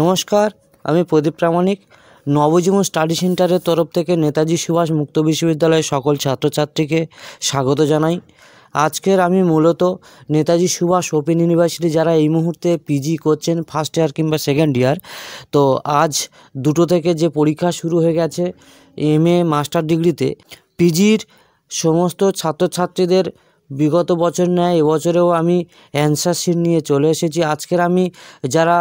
নমস্কার আমি প্রদীপ প্রামাণিক নবজীবন স্টাডি সেন্টারের তরফ থেকে নেতাজি সুভাষ মুক্ত বিশ্ববিদ্যালয়ের সকল ছাত্রছাত্রীকে স্বাগত জানাই আজকের আমি মূলত নেতাজি সুভাষ ওপেন ইউনিভার্সিটি যারা এই মুহূর্তে পিজি করছেন ফার্স্ট ইয়ার কিংবা সেকেন্ড ইয়ার তো আজ দুটো থেকে যে পরীক্ষা শুরু হয়ে গেছে এম এ মাস্টার ডিগ্রিতে পিজির সমস্ত ছাত্রছাত্রীদের বিগত বছর নেয় এবছরেও আমি অ্যান্সার শিট নিয়ে চলে এসেছি আজকের আমি যারা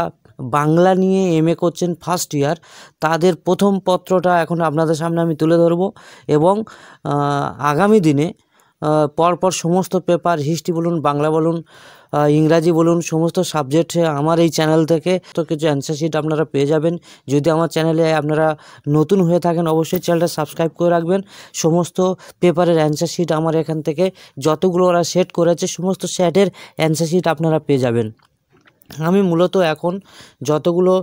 বাংলা নিয়ে এম এ করছেন ফার্স্ট ইয়ার তাদের প্রথম পত্রটা এখন আপনাদের সামনে আমি তুলে ধরব এবং আগামী দিনে পরপর সমস্ত পেপার হিস্ট্রি বলুন বাংলা বলুন ইংরাজি বলুন সমস্ত সাবজেক্টে আমার এই চ্যানেল থেকে তো কিছু অ্যান্সার শিট আপনারা পেয়ে যাবেন যদি আমার চ্যানেলে আপনারা নতুন হয়ে থাকেন অবশ্যই চ্যানেলটা সাবস্ক্রাইব করে রাখবেন সমস্ত পেপারের অ্যান্সার শিট আমার এখান থেকে যতগুলো ওরা সেট করেছে সমস্ত সেটের অ্যান্সার শিট আপনারা পেয়ে যাবেন আমি মূলত এখন যতগুলো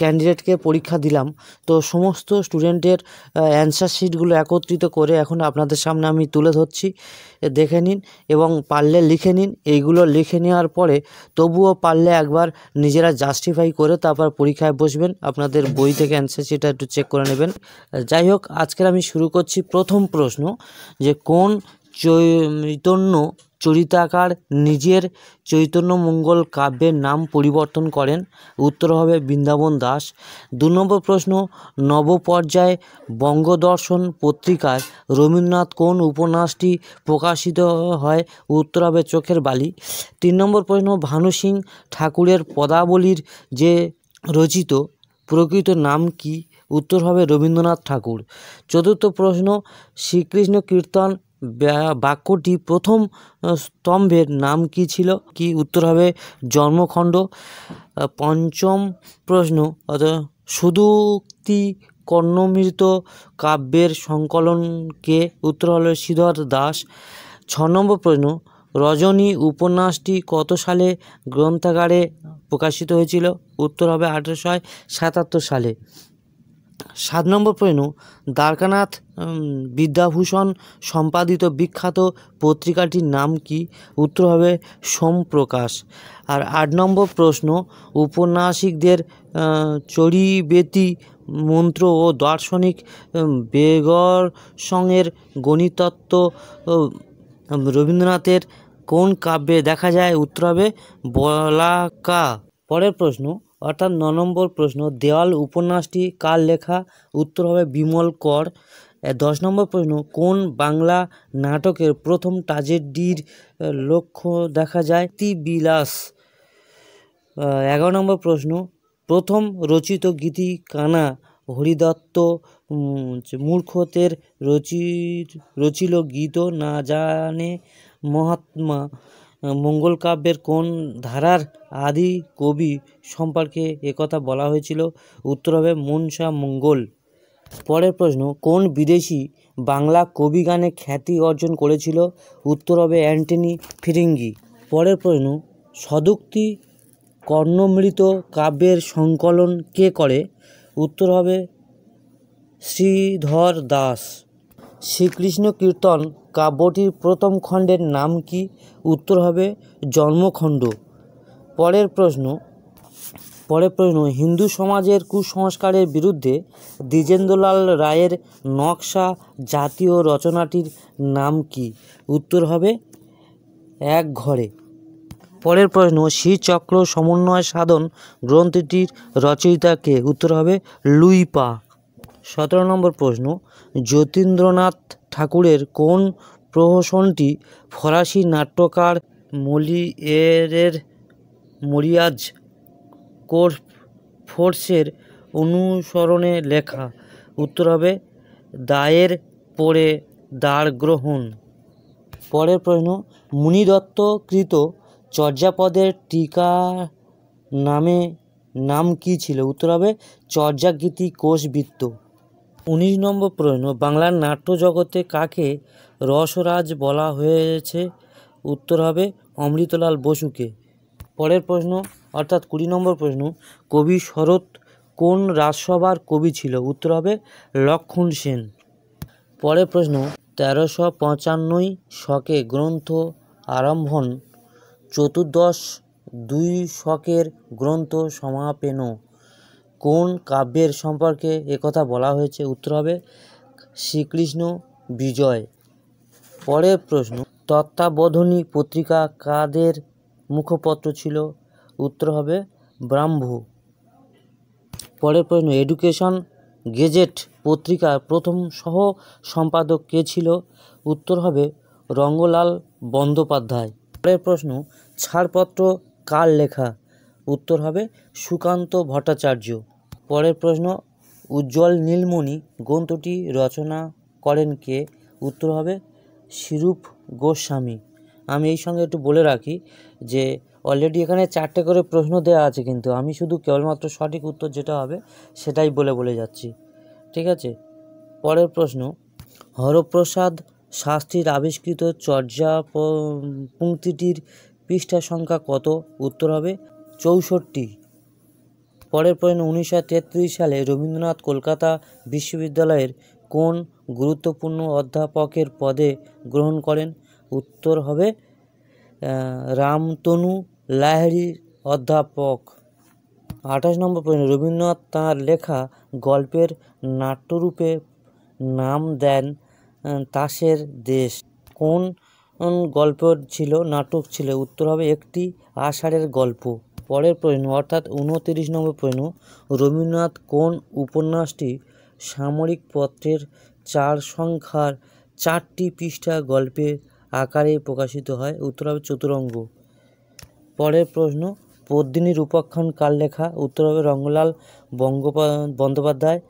ক্যান্ডিডেটকে পরীক্ষা দিলাম তো সমস্ত স্টুডেন্টের অ্যান্সার শিটগুলো একত্রিত করে এখন আপনাদের সামনে আমি তুলে ধরছি দেখে নিন এবং পারলে লিখে নিন এইগুলো লিখে নেওয়ার পরে তবুও পারলে একবার নিজেরা জাস্টিফাই করে তারপর পরীক্ষায় বসবেন আপনাদের বই থেকে অ্যান্সার শিটটা একটু চেক করে নেবেন যাই হোক আজকের আমি শুরু করছি প্রথম প্রশ্ন যে কোন চৈতন্য চরিতাকার নিজের চৈতন্যমঙ্গল কাব্যের নাম পরিবর্তন করেন উত্তর হবে বৃন্দাবন দাস দু নম্বর প্রশ্ন নবপর্যায় বঙ্গদর্শন পত্রিকায় রবীন্দ্রনাথ কোন উপন্যাসটি প্রকাশিত হয় উত্তর হবে চোখের বালি তিন নম্বর প্রশ্ন ভানু সিং ঠাকুরের পদাবলীর যে রচিত প্রকৃত নাম কি উত্তর হবে রবীন্দ্রনাথ ঠাকুর চতুর্থ প্রশ্ন শ্রীকৃষ্ণ কীর্তন বাক্যটি প্রথম স্তম্ভের নাম কি ছিল কি উত্তর হবে জন্মখণ্ড পঞ্চম প্রশ্ন অর্থাৎ সুদুক্তি কর্ণমৃত কাব্যের সংকলনকে উত্তর হল শ্রীধর দাস ছ নম্বর প্রশ্ন রজনী উপন্যাসটি কত সালে গ্রন্থাগারে প্রকাশিত হয়েছিল উত্তর হবে আঠেরোশো সাতাত্তর সালে সাত নম্বর প্রেণু দ্বারকানাথ বিদ্যাভূষণ সম্পাদিত বিখ্যাত পত্রিকাটির নাম কি উত্তর হবে সোমপ্রকাশ আর আট নম্বর প্রশ্ন উপন্যাসিকদের চরিবেতি মন্ত্র ও দার্শনিক বেগর সঙ্গের গণিতত্ত্ব রবীন্দ্রনাথের কোন কাব্যে দেখা যায় উত্তর হবে বলাকা পরের প্রশ্ন অর্থাৎ ন নম্বর প্রশ্ন দেওয়াল উপন্যাসটি কার লেখা উত্তর হবে বিমল কর দশ নম্বর প্রশ্ন কোন বাংলা নাটকের প্রথম ট্রাজেডির লক্ষ্য দেখা যায় তি বিলাস এগারো নম্বর প্রশ্ন প্রথম রচিত গীতি কানা হরিদত্ত মূর্খতের রচি রচিল গীত না জানে মহাত্মা মঙ্গল কাব্যের কোন ধারার আদি কবি সম্পর্কে একথা বলা হয়েছিল উত্তর হবে মনসা মঙ্গল পরের প্রশ্ন কোন বিদেশি বাংলা কবি গানে খ্যাতি অর্জন করেছিল উত্তর হবে অ্যান্টনি ফিরিঙ্গি পরের প্রশ্ন সদুক্তি কর্ণমৃত কাব্যের সংকলন কে করে উত্তর হবে শ্রীধর দাস শ্রীকৃষ্ণ কীর্তন কাব্যটির প্রথম খণ্ডের নাম কি উত্তর হবে জন্মখণ্ড পরের প্রশ্ন পরের প্রশ্ন হিন্দু সমাজের কুসংস্কারের বিরুদ্ধে দ্বিজেন্দ্রলাল রায়ের নকশা জাতীয় রচনাটির নাম কি উত্তর হবে এক ঘরে পরের প্রশ্ন শ্রীচক্র সমন্বয় সাধন গ্রন্থটির রচয়িতা কে উত্তর হবে লুইপা সতেরো নম্বর প্রশ্ন যতীন্দ্রনাথ ঠাকুরের কোন প্রহসনটি ফরাসি নাট্যকার মলিয়ের মরিয়াজ কোর ফোর্সের অনুসরণে লেখা উত্তর হবে দায়ের পরে দ্বার গ্রহণ পরের প্রশ্ন মুনিদত্তকৃত চর্যাপদের টিকা নামে নাম কি ছিল উত্তর হবে চর্যাগীতি কোষবৃত্ত উনিশ নম্বর প্রশ্ন বাংলার নাট্য জগতে কাকে রসরাজ বলা হয়েছে উত্তর হবে অমৃতলাল বসুকে পরের প্রশ্ন অর্থাৎ কুড়ি নম্বর প্রশ্ন কবি শরৎ কোন রাজসভার কবি ছিল উত্তর হবে লক্ষণ সেন পরের প্রশ্ন তেরোশো পঁচানব্বই শকে গ্রন্থ আরম্ভন চতুর্দশ দুই শকের গ্রন্থ সমাপেন কোন কাব্যের সম্পর্কে একথা বলা হয়েছে উত্তর হবে শ্রীকৃষ্ণ বিজয় পরের প্রশ্ন তত্ত্বাবধনী পত্রিকা কাদের মুখপত্র ছিল উত্তর হবে ব্রাহ্ম পরের প্রশ্ন এডুকেশন গেজেট পত্রিকার প্রথম সহ সম্পাদক কে ছিল উত্তর হবে রঙ্গলাল বন্দ্যোপাধ্যায় পরের প্রশ্ন ছাড়পত্র কার লেখা উত্তর হবে সুকান্ত ভট্টাচার্য পরের প্রশ্ন উজ্জ্বল নীলমণি গ্রন্থটি রচনা করেন কে উত্তর হবে শিরূপ গোস্বামী আমি এই সঙ্গে একটু বলে রাখি যে অলরেডি এখানে চারটে করে প্রশ্ন দেওয়া আছে কিন্তু আমি শুধু কেবলমাত্র সঠিক উত্তর যেটা হবে সেটাই বলে বলে যাচ্ছি ঠিক আছে পরের প্রশ্ন হরপ্রসাদ শাস্ত্রীর আবিষ্কৃত চর্যা পঙ্ক্তিটির পৃষ্ঠা সংখ্যা কত উত্তর হবে চৌষট্টি পরের পয়েন্ট উনিশশো সালে রবীন্দ্রনাথ কলকাতা বিশ্ববিদ্যালয়ের কোন গুরুত্বপূর্ণ অধ্যাপকের পদে গ্রহণ করেন উত্তর হবে রামতনু লাহেরি অধ্যাপক আঠাশ নম্বর পয়েন্ট রবীন্দ্রনাথ তাঁর লেখা গল্পের নাট্যরূপে নাম দেন তাসের দেশ কোন গল্প ছিল নাটক ছিল উত্তর হবে একটি আষাঢ়ের গল্প পরের প্রশ্ন অর্থাৎ উনতিরিশ নম্বর প্রশ্ন রবীন্দ্রনাথ কোন উপন্যাসটি সামরিক পত্রের চার সংখ্যার চারটি পৃষ্ঠা গল্পের আকারে প্রকাশিত হয় উত্তর হবে চতুরঙ্গ পরের প্রশ্ন পদ্মিনী রূপাখ্যান কাল লেখা উত্তর হবে রঙ্গলাল বঙ্গোপা বন্দ্যোপাধ্যায়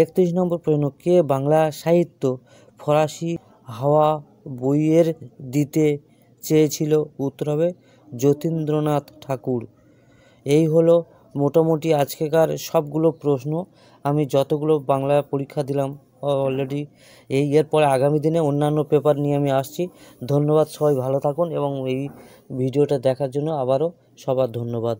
একত্রিশ নম্বর প্রশ্ন কে বাংলা সাহিত্য ফরাসি হাওয়া বইয়ের দিতে চেয়েছিল উত্তর হবে যতীন্দ্রনাথ ঠাকুর এই হলো মোটামুটি আজকেকার সবগুলো প্রশ্ন আমি যতগুলো বাংলা পরীক্ষা দিলাম অলরেডি এই এরপরে আগামী দিনে অন্যান্য পেপার নিয়ে আমি আসছি ধন্যবাদ সবাই ভালো থাকুন এবং এই ভিডিওটা দেখার জন্য আবারও সবার ধন্যবাদ